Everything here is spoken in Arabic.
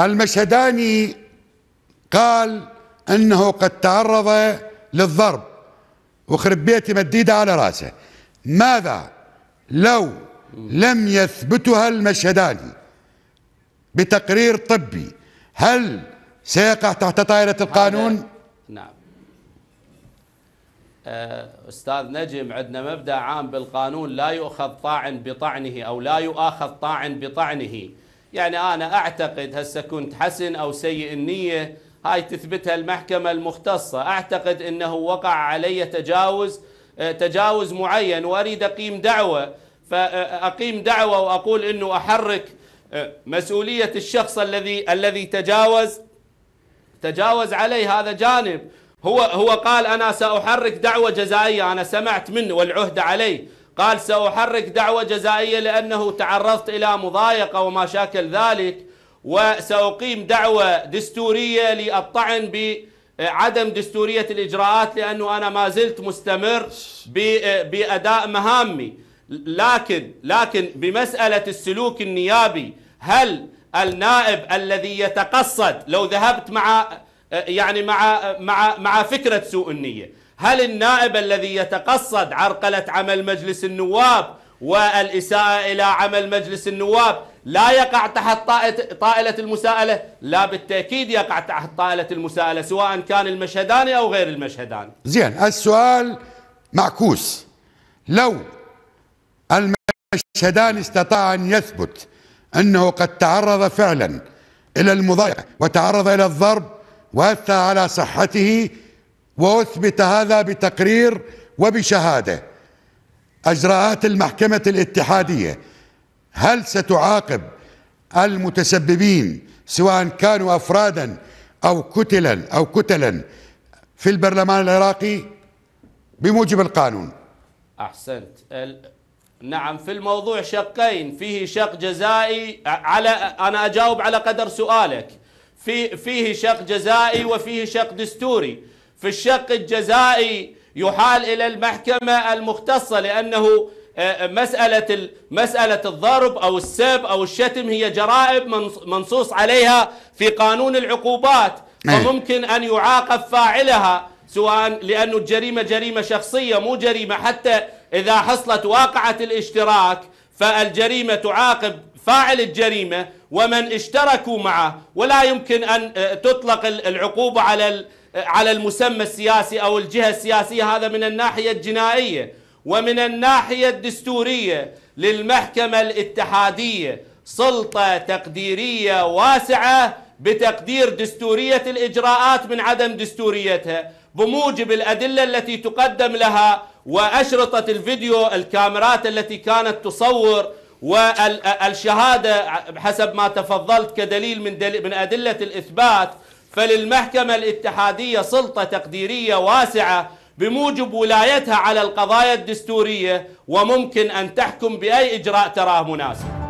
المشهداني قال انه قد تعرض للضرب وخرب بيتي مديده على راسه ماذا لو لم يثبتها المشهداني بتقرير طبي هل سيقع تحت طائره القانون نعم آه، استاذ نجم عندنا مبدا عام بالقانون لا يؤخذ طاعن بطعنه او لا يؤاخذ طاعن بطعنه يعني أنا أعتقد هسه كنت حسن أو سيء النية هاي تثبتها المحكمة المختصة أعتقد أنه وقع علي تجاوز آه، تجاوز معين وأريد أقيم دعوة فأقيم دعوة وأقول أنه أحرك آه، مسؤولية الشخص الذي الذي تجاوز تجاوز علي هذا جانب هو هو قال أنا سأحرك دعوة جزائية أنا سمعت منه والعهد عليه قال سأحرك دعوة جزائية لأنه تعرضت إلى مضايقة وما شاكل ذلك وسأقيم دعوة دستورية للطعن بعدم دستورية الإجراءات لأنه أنا ما زلت مستمر بأداء مهامي لكن لكن بمسألة السلوك النيابي هل النائب الذي يتقصد لو ذهبت مع أه، يعني مع مع مع فكره سوء النيه هل النائب الذي يتقصد عرقله عمل مجلس النواب والاساءه الى عمل مجلس النواب لا يقع تحت طائله المساءله لا بالتاكيد يقع تحت طائله المساءله سواء كان المشهدان او غير المشهدان زين السؤال معكوس لو المشهدان استطاع ان يثبت انه قد تعرض فعلا الى المضايقه وتعرض الى الضرب وأثى على صحته وأثبت هذا بتقرير وبشهادة أجراءات المحكمة الاتحادية هل ستعاقب المتسببين سواء كانوا أفرادا أو كتلا أو كتلا في البرلمان العراقي بموجب القانون أحسنت نعم في الموضوع شقين فيه شق جزائي على أنا أجاوب على قدر سؤالك في فيه شق جزائي وفيه شق دستوري في الشق الجزائي يحال إلى المحكمة المختصة لأنه آه، آه، مسألة مسألة الضرب أو السب أو الشتم هي جرائم منصوص عليها في قانون العقوبات فممكن إيه. أن يعاقب فاعلها سواء لانه الجريمة جريمة شخصية مو جريمة حتى إذا حصلت واقعة الاشتراك فالجريمة تعاقب فاعل الجريمة ومن اشتركوا معه ولا يمكن أن آه، تطلق العقوبة على آه، على المسمى السياسي أو الجهة السياسية هذا من الناحية الجنائية ومن الناحية الدستورية للمحكمة الاتحادية سلطة تقديرية واسعة بتقدير دستورية الإجراءات من عدم دستوريتها بموجب الأدلة التي تقدم لها وأشرطة الفيديو الكاميرات التي كانت تصور والشهادة حسب ما تفضلت كدليل من, دليل من أدلة الإثبات فللمحكمة الاتحادية سلطة تقديرية واسعة بموجب ولايتها على القضايا الدستورية وممكن أن تحكم بأي إجراء تراه مناسب